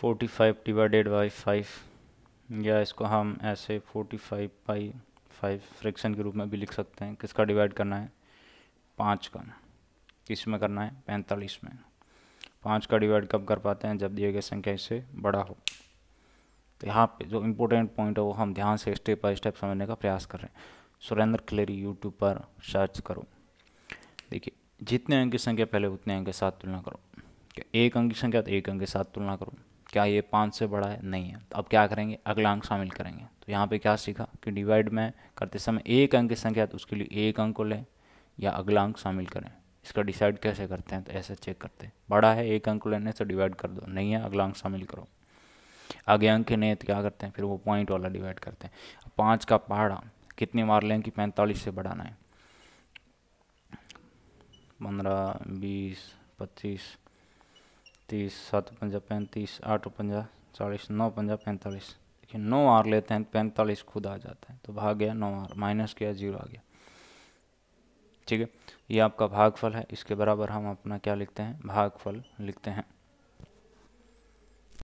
forty five divided by five या इसको हम ऐसे forty five by five fraction के रूप में भी लिख सकते हैं किसका डिवाइड करना है पाँच का किस में करना है पैंतालीस में पाँच का डिवाइड कब कर पाते हैं जब दिए गए संख्या इससे बड़ा हो तो यहाँ पे जो इम्पोर्टेंट पॉइंट है वो हम ध्यान से स्टेप बाई स्टेप समझने का प्रयास कर रहे हैं सुरेंद्र खिलेरी यूट्यूब पर सर्च करो देखिए जितने अंक की संख्या पहले उतने अंक के साथ तुलना करो एक अंक की संख्या तो एक अंक के साथ तुलना करो क्या ये पाँच से बड़ा है नहीं है तो अब क्या करेंगे अगला अंक शामिल करेंगे तो यहाँ पे क्या सीखा कि डिवाइड में करते समय एक अंक की संख्या तो उसके लिए एक अंक को लें या अगला अंक शामिल करें इसका डिसाइड कैसे करते हैं तो ऐसे चेक करते हैं बड़ा है एक अंक को लेने से डिवाइड कर दो नहीं है अगला अंक शामिल करो आगे अंक नहीं है तो क्या करते हैं फिर वो पॉइंट वाला डिवाइड करते हैं पाँच का पहाड़ा कितनी बार लें कि पैंतालीस से बढ़ाना है पंद्रह बीस पच्चीस तीस सात पंजा पैंतीस आठ पंजा चालीस नौ पंजा पैंतालीस देखिए नौ आर लेते हैं पैंतालीस खुद आ जाता है तो भाग गया नौ आर माइनस किया जीरो आ गया ठीक है ये आपका भागफल है इसके बराबर हम अपना क्या लिखते हैं भागफल लिखते हैं